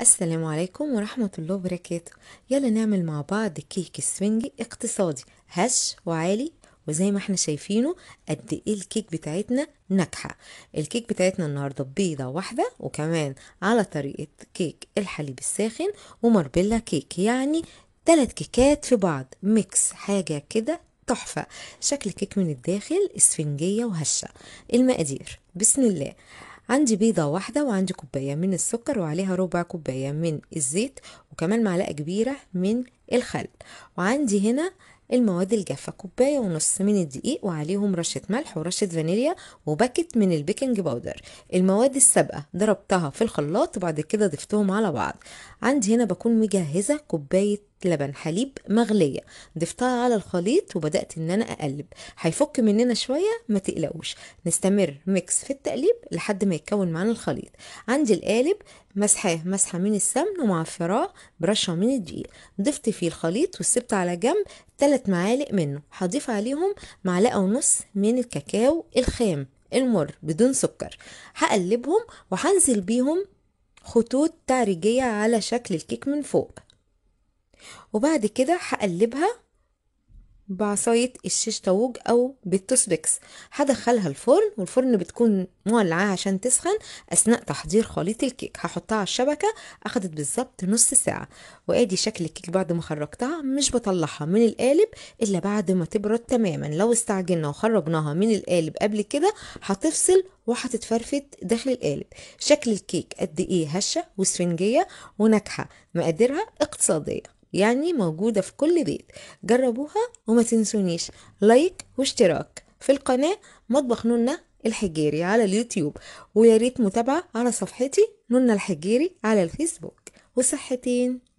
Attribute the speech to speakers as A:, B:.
A: السلام عليكم ورحمة الله وبركاته يلا نعمل مع بعض كيك سفنجي اقتصادي هش وعالي وزي ما احنا شايفينه قد ايه الكيك بتاعتنا ناجحة الكيك بتاعتنا النهاردة بيضة واحدة وكمان على طريقة كيك الحليب الساخن وماربيلا كيك يعني ثلاث كيكات في بعض ميكس حاجة كده تحفة شكل كيك من الداخل اسفنجية وهشة المقادير بسم الله عندي بيضة واحدة وعندي كوباية من السكر وعليها ربع كوباية من الزيت وكمان معلقة كبيرة من الخل وعندي هنا المواد الجافة كوباية ونص من الدقيق وعليهم رشة ملح ورشة فانيليا وباكت من البيكنج باودر المواد السابقة ضربتها في الخلاط وبعد كده ضفتهم على بعض عندي هنا بكون مجهزة كوباية لبن حليب مغلية ضفتها على الخليط وبدأت ان انا اقلب هيفك مننا شوية ما تقلقوش نستمر ميكس في التقليب لحد ما يتكون معانا الخليط عندي القالب مسحاه مسحة من السمن ومعفراه برشة من الدقيق ضفت فيه الخليط وسبت على جنب ثلاث معالق منه هضيف عليهم معلقة ونص من الكاكاو الخام المر بدون سكر هقلبهم وهنزل بيهم خطوط تعريجية على شكل الكيك من فوق وبعد كده هقلبها بعصاية الشيش طاووق أو بالتوسبكس هدخلها الفرن والفرن بتكون مولعاه عشان تسخن أثناء تحضير خليط الكيك هحطها على الشبكة أخدت بالظبط نص ساعة وأدي شكل الكيك بعد ما خرجتها مش بطلعها من القالب إلا بعد ما تبرد تماما لو استعجلنا وخرجناها من القالب قبل كده هتفصل وهتتفرفت داخل القالب شكل الكيك قد إيه هشة وسفنجية وناجحة مقاديرها اقتصادية يعني موجودة في كل بيت جربوها وما تنسونيش لايك واشتراك في القناة مطبخ نونة الحجيري على اليوتيوب وياريت متابعة على صفحتي نونة الحجيري على الفيسبوك وصحتين